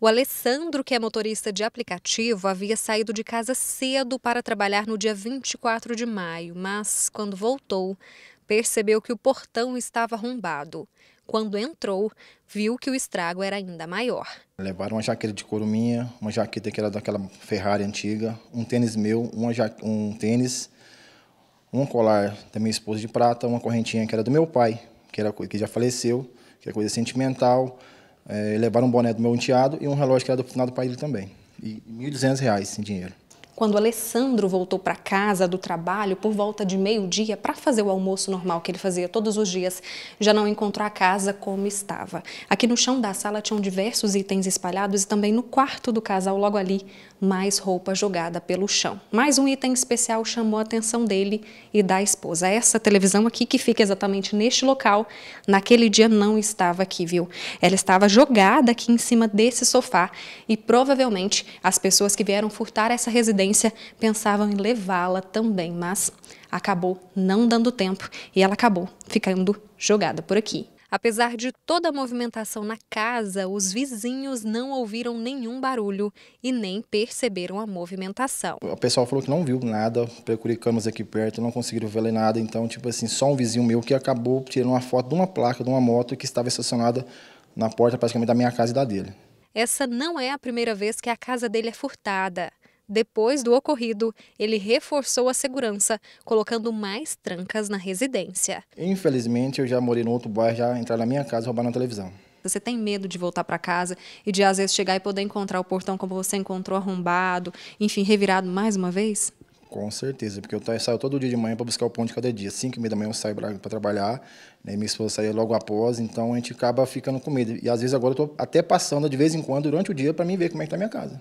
O Alessandro, que é motorista de aplicativo, havia saído de casa cedo para trabalhar no dia 24 de maio, mas quando voltou, percebeu que o portão estava arrombado. Quando entrou, viu que o estrago era ainda maior. Levaram uma jaqueta de couro minha, uma jaqueta que era daquela Ferrari antiga, um tênis meu, ja... um tênis, um colar da minha esposa de prata, uma correntinha que era do meu pai, que, era, que já faleceu, que é coisa sentimental é, levaram um boné do meu enteado e um relógio que era do final do pai dele também. E R$ 1.200 em dinheiro quando Alessandro voltou para casa do trabalho por volta de meio-dia para fazer o almoço normal que ele fazia todos os dias, já não encontrou a casa como estava. Aqui no chão da sala tinham diversos itens espalhados e também no quarto do casal, logo ali, mais roupa jogada pelo chão. Mais um item especial chamou a atenção dele e da esposa. É essa televisão aqui, que fica exatamente neste local, naquele dia não estava aqui, viu? Ela estava jogada aqui em cima desse sofá e provavelmente as pessoas que vieram furtar essa residência pensavam em levá-la também, mas acabou não dando tempo e ela acabou ficando jogada por aqui. Apesar de toda a movimentação na casa, os vizinhos não ouviram nenhum barulho e nem perceberam a movimentação. O pessoal falou que não viu nada, procurei câmeras aqui perto, não conseguiram ver nada, então, tipo assim, só um vizinho meu que acabou tirando uma foto de uma placa de uma moto que estava estacionada na porta praticamente da minha casa e da dele. Essa não é a primeira vez que a casa dele é furtada. Depois do ocorrido, ele reforçou a segurança, colocando mais trancas na residência. Infelizmente, eu já morei no outro bairro, já entrar na minha casa e roubar na televisão. Você tem medo de voltar para casa e de às vezes chegar e poder encontrar o portão como você encontrou arrombado, enfim, revirado mais uma vez? Com certeza, porque eu saio todo dia de manhã para buscar o pão de cada dia. 5 e meia da manhã eu saio para trabalhar, né? minha esposa sai logo após, então a gente acaba ficando com medo. E às vezes agora eu estou até passando de vez em quando durante o dia para mim ver como é que está a minha casa.